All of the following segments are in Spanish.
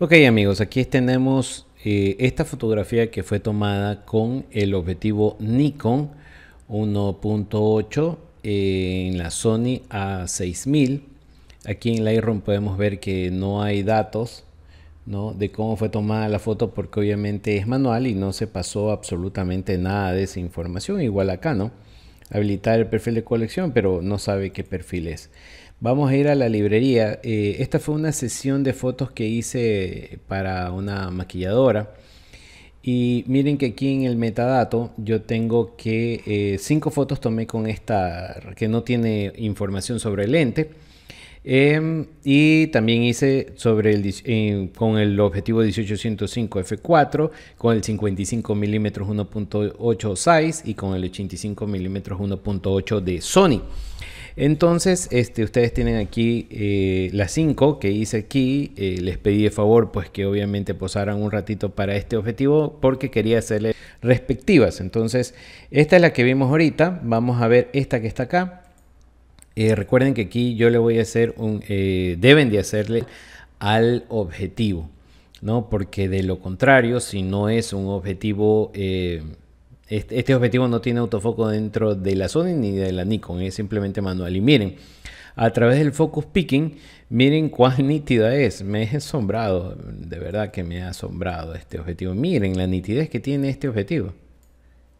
Ok amigos, aquí tenemos eh, esta fotografía que fue tomada con el objetivo Nikon 1.8 eh, en la Sony A6000. Aquí en Lightroom podemos ver que no hay datos ¿no? de cómo fue tomada la foto porque obviamente es manual y no se pasó absolutamente nada de esa información. Igual acá, ¿no? Habilitar el perfil de colección, pero no sabe qué perfil es. Vamos a ir a la librería. Eh, esta fue una sesión de fotos que hice para una maquilladora. Y miren que aquí en el metadato yo tengo que eh, cinco fotos tomé con esta que no tiene información sobre el lente. Em, y también hice sobre el, con el objetivo 1805 f4, con el 55 mm 1.8 size y con el 85 mm 1.8 de Sony. Entonces, este, ustedes tienen aquí eh, las 5 que hice aquí. Eh, les pedí de favor, pues que obviamente posaran un ratito para este objetivo porque quería hacerle respectivas. Entonces, esta es la que vimos ahorita. Vamos a ver esta que está acá. Eh, recuerden que aquí yo le voy a hacer un... deben de hacerle al objetivo, ¿no? Porque de lo contrario, si no es un objetivo este, este, objetivo no tiene autofoco dentro de la Sony ni de la Nikon, es simplemente manual. Y miren, a través del focus picking, miren cuán nítida es. Me he asombrado, de verdad que me ha asombrado este objetivo. Miren la nitidez que tiene este objetivo.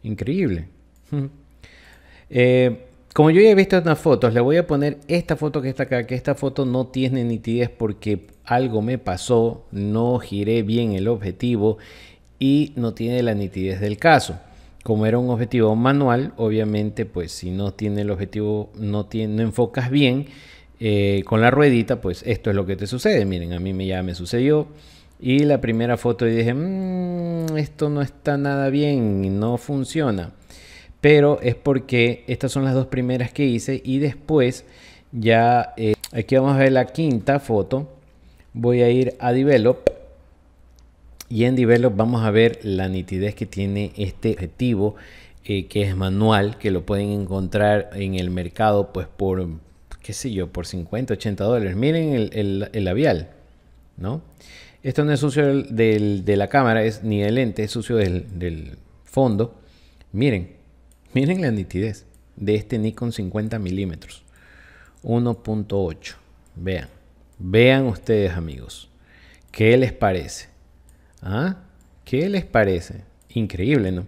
Increíble. Eh, como yo ya he visto unas fotos, le voy a poner esta foto que está acá, que esta foto no tiene nitidez porque algo me pasó, no giré bien el objetivo y no tiene la nitidez del caso como era un objetivo manual, obviamente, pues si no tiene el objetivo, no, tiene, enfocas bien eh, con la ruedita, pues esto es lo que te sucede. Miren, a mí me, ya me sucedió. Y la primera foto y dije, mm, esto no está nada bien, no funciona. Pero es porque estas son las dos primeras que hice y después ya, eh, aquí vamos a ver la quinta foto. Voy a ir a Develop y en Develop vamos a ver la nitidez que tiene este objetivo eh, que es manual, que lo pueden encontrar en el mercado pues por, qué sé yo, por 50, 80 dólares. Miren el, labial, ¿no? Esto no es sucio de la cámara, es ni del lente, es sucio del, del fondo. Miren, miren la nitidez de este Nikon 50 milímetros. 1.8. Vean, vean ustedes amigos, ¿qué les parece? ¿Ah? ¿Qué les parece? Increíble, ¿no?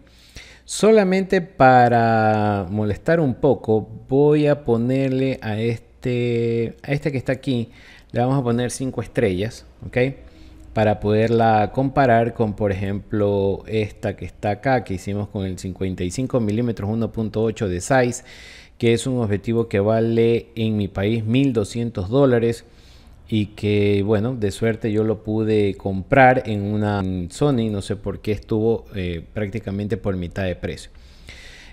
Solamente para molestar un poco, voy a ponerle a este, a este que está aquí, le vamos a poner 5 estrellas, ¿ok? Para poderla comparar con, por ejemplo, esta que está acá, que hicimos con el 55 milímetros 1.8 de size, que es un objetivo que vale en mi país 1.200 dólares y que bueno, de suerte yo lo pude comprar en una Sony, no sé por qué estuvo eh, prácticamente por mitad de precio.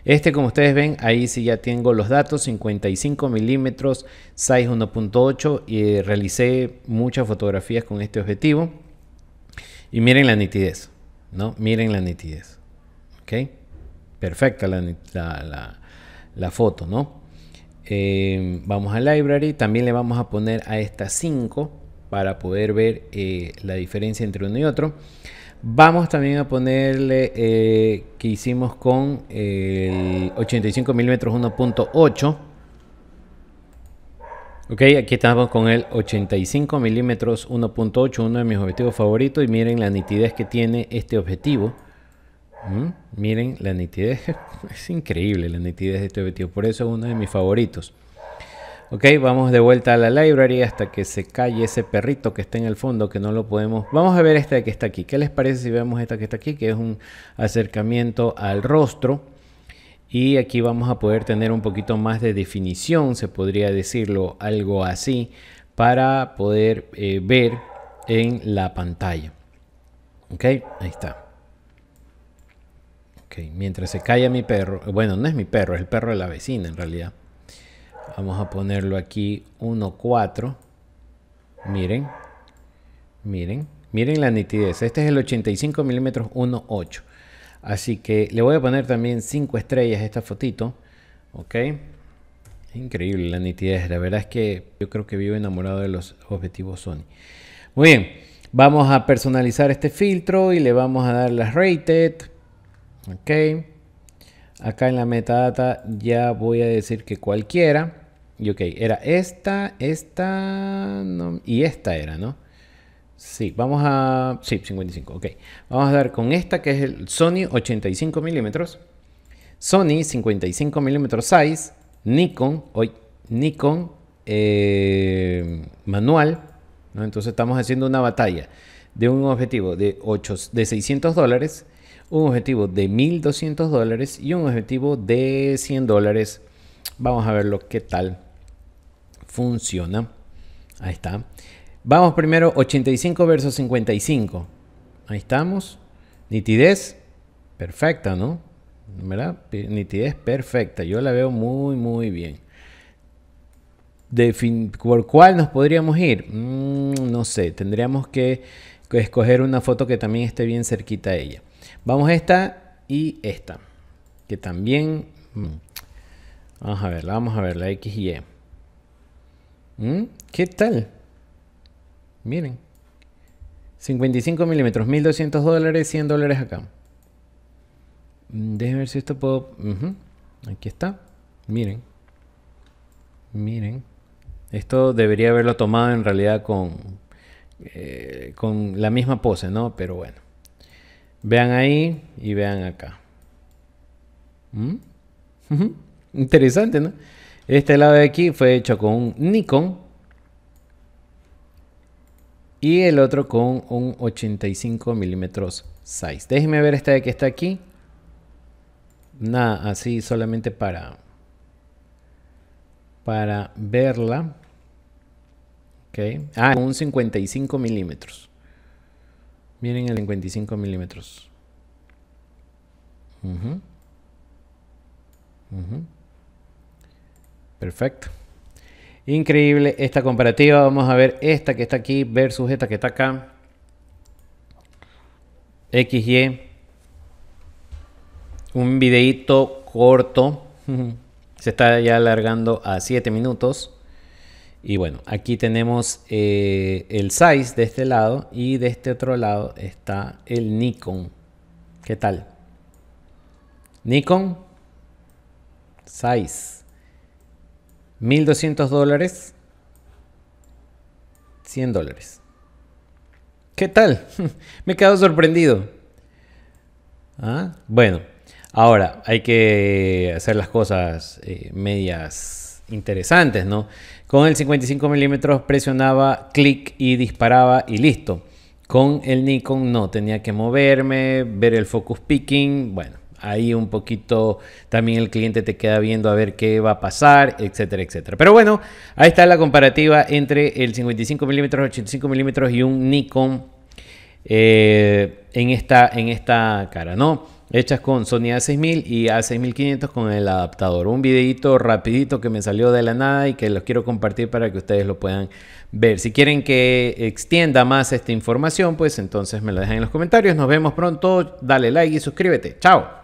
Este como ustedes ven, ahí sí ya tengo los datos, 55 milímetros, size 1.8 y eh, realicé muchas fotografías con este objetivo. Y miren la nitidez, ¿no? Miren la nitidez, ¿ok? Perfecta la, la, la foto, ¿no? Em, vamos a library, también le vamos a poner a esta 5 para poder ver eh, la diferencia entre uno y otro. Vamos también a ponerle eh, que hicimos con el 85 milímetros 1.8. Ok, aquí estamos con el 85 milímetros 1.8, uno de mis objetivos favoritos y miren la nitidez que tiene este objetivo. Miren la nitidez, es increíble la nitidez de este objetivo, por eso es uno de mis favoritos. Ok, vamos de vuelta a la library hasta que se calle ese perrito que está en el fondo, que no lo podemos... Vamos a ver esta que está aquí. ¿Qué les parece si vemos esta que está aquí? Que es un acercamiento al rostro. Y aquí vamos a poder tener un poquito más de definición, se podría decirlo algo así, para poder eh, ver en la pantalla. Ok, ahí está. Mientras se calla mi perro, bueno, no es mi perro, es el perro de la vecina en realidad. Vamos a ponerlo aquí 1.4. Miren, miren, miren la nitidez. Este es el 85 milímetros 1.8. Así que le voy a poner también 5 estrellas a esta fotito. Ok. Increíble la nitidez. La verdad es que yo creo que vivo enamorado de los objetivos Sony. Muy bien. Vamos a personalizar este filtro y le vamos a dar las rated. Ok. Acá en la metadata ya voy a decir que cualquiera. Y ok, era esta, esta y esta era, ¿no? Sí, vamos a... Sí, 55, ok. Vamos a dar con esta que es el Sony 85 milímetros. Sony 55 milímetros size. Nikon, hoy Nikon eh, manual. Entonces estamos haciendo una batalla de un objetivo de, 8, de 600 dólares un objetivo de 1200 dólares y un objetivo de 100 dólares. Vamos a ver lo que tal funciona. Ahí está. Vamos primero 85 versus 55. Ahí estamos. Nitidez perfecta, ¿no? ¿Verdad? Nitidez perfecta. Yo la veo muy, muy bien. De ¿Por cuál nos podríamos ir? Mm, no sé, tendríamos que escoger una foto que también esté bien cerquita a ella. Vamos a esta y esta, que también... Mm, vamos a verla, vamos a ver la X y Y. E. Mm, ¿Qué tal? Miren. 55 milímetros, 1200 dólares, 100 dólares acá. Mm, déjenme ver si esto puedo... Aquí está. Miren. Miren. Esto debería haberlo tomado en realidad con, eh, con la misma pose, ¿no? Pero bueno. Vean ahí y vean acá. ¿Mm? Interesante, ¿no? Este lado de aquí fue hecho con un Nikon. Y el otro con un 85 milímetros 6. Déjenme ver esta de que está aquí. Nada, así solamente para, para verla. Ah, un 55 milímetros. Miren el 55 milímetros. Perfecto. Increíble esta comparativa. Vamos a ver esta que está aquí versus esta que está acá. XY. Un videito corto. Se está ya alargando a 7 minutos. Y bueno, aquí tenemos eh, el size de este lado y de este otro lado está el Nikon. ¿Qué tal? Nikon size 1200 dólares 100 dólares. ¿Qué tal? Me he quedado sorprendido. ¿Ah? Bueno, ahora hay que hacer las cosas eh, medias interesantes, ¿no? Con el 55 milímetros presionaba clic y disparaba y listo. Con el Nikon no, tenía que moverme, ver el focus picking, bueno, ahí un poquito también el cliente te queda viendo a ver qué va a pasar, etcétera, etcétera. Pero bueno, ahí está la comparativa entre el 55 milímetros, 85 milímetros y un Nikon eh, en, esta, en esta cara, ¿no? hechas con Sony A6000 y A6500 con el adaptador. Un videito rapidito que me salió de la nada y que los quiero compartir para que ustedes lo puedan ver. Si quieren que extienda más esta información, pues entonces me la dejan en los comentarios. Nos vemos pronto. Dale like y suscríbete. Chao.